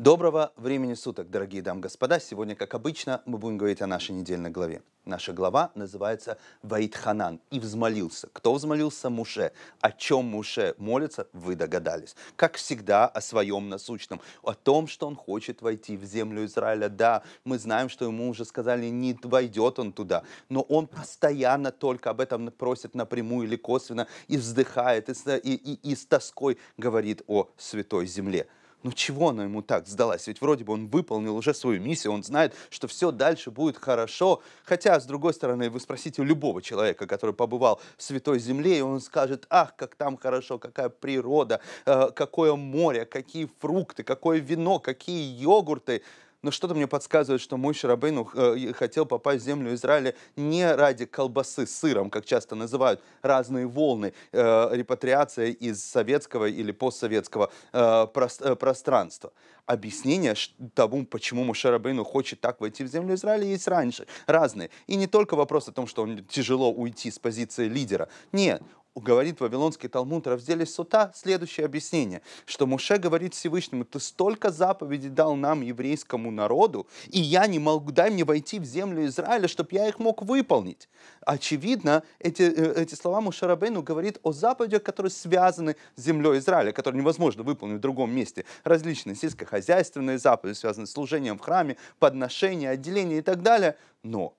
Доброго времени суток, дорогие дамы и господа. Сегодня, как обычно, мы будем говорить о нашей недельной главе. Наша глава называется «Ваидханан» и «Взмолился». Кто взмолился? Муше. О чем Муше молится, вы догадались. Как всегда, о своем насущном, о том, что он хочет войти в землю Израиля. Да, мы знаем, что ему уже сказали, не войдет он туда, но он постоянно только об этом просит напрямую или косвенно и вздыхает, и, и, и, и с тоской говорит о святой земле ну чего она ему так сдалась? Ведь вроде бы он выполнил уже свою миссию, он знает, что все дальше будет хорошо. Хотя, с другой стороны, вы спросите у любого человека, который побывал в Святой Земле, и он скажет, ах, как там хорошо, какая природа, э, какое море, какие фрукты, какое вино, какие йогурты но что-то мне подсказывает, что мой Шарабейну э, хотел попасть в землю Израиля не ради колбасы с сыром, как часто называют разные волны э, репатриация из советского или постсоветского э, э пространства. Объяснение тому, почему Мушер хочет так войти в землю Израиля, есть раньше. Разные. И не только вопрос о том, что он тяжело уйти с позиции лидера. Нет, говорит Вавилонский Талмуд в разделе Сота следующее объяснение, что Муше говорит Всевышнему, ты столько заповедей дал нам, еврейскому народу, и я не могу, дай мне войти в землю Израиля, чтобы я их мог выполнить. Очевидно, эти, э, эти слова Муше Рабейну говорит о заповедях, которые связаны с землей Израиля, которые невозможно выполнить в другом месте. Различные сельскохозяйственные заповеди, связанные с служением в храме, подношения, отделение и так далее. Но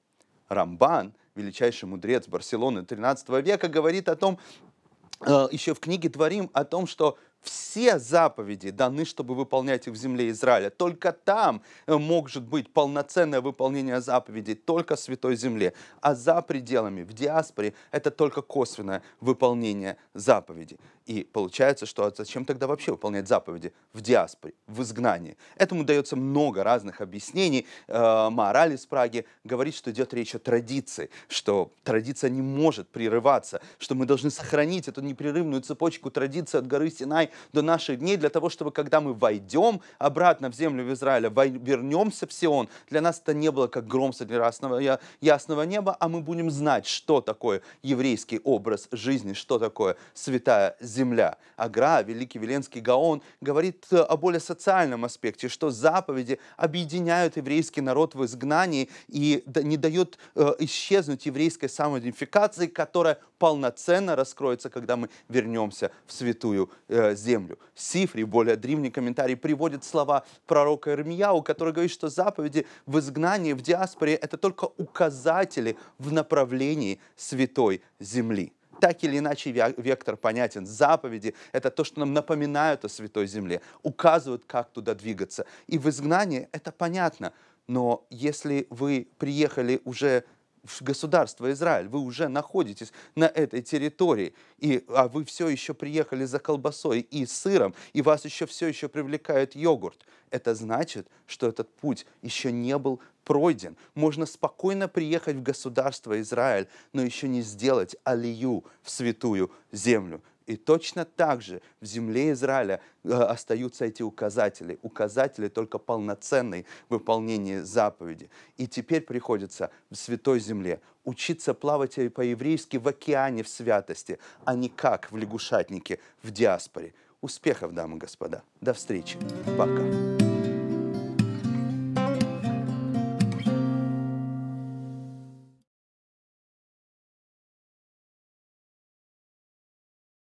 Рамбан, величайший мудрец Барселоны 13 века, говорит о том, э, еще в книге Творим, о том, что все заповеди даны, чтобы выполнять их в земле Израиля. Только там э, может быть полноценное выполнение заповедей, только в Святой Земле. А за пределами, в диаспоре, это только косвенное выполнение заповедей. И получается, что а зачем тогда вообще выполнять заповеди в диаспоре, в изгнании? Этому дается много разных объяснений. Э, мораль из Праги говорит, что идет речь о традиции, что традиция не может прерываться, что мы должны сохранить эту непрерывную цепочку традиций от горы Синай до наших дней, для того, чтобы когда мы войдем обратно в землю в Израиля, вернемся в Сион, для нас это не было как гром среди ясного неба, а мы будем знать, что такое еврейский образ жизни, что такое святая земля. Агра, великий Веленский Гаон, говорит о более социальном аспекте, что заповеди объединяют еврейский народ в изгнании и не дают э, исчезнуть еврейской самоидентификации, которая полноценно раскроется, когда мы вернемся в святую землю э, землю. Сифри, более древний комментарий, приводит слова пророка Ирмияу, который говорит, что заповеди в изгнании, в диаспоре – это только указатели в направлении святой земли так или иначе вектор понятен. Заповеди — это то, что нам напоминают о Святой Земле, указывают, как туда двигаться. И в изгнании это понятно. Но если вы приехали уже в государство Израиль, вы уже находитесь на этой территории, и, а вы все еще приехали за колбасой и сыром, и вас еще все еще привлекает йогурт. Это значит, что этот путь еще не был пройден. Можно спокойно приехать в государство Израиль, но еще не сделать алию в святую землю. И точно так же в земле Израиля э, остаются эти указатели. Указатели только полноценной выполнения заповеди. И теперь приходится в святой земле учиться плавать по-еврейски в океане в святости, а не как в лягушатнике в диаспоре. Успехов, дамы и господа. До встречи. Пока.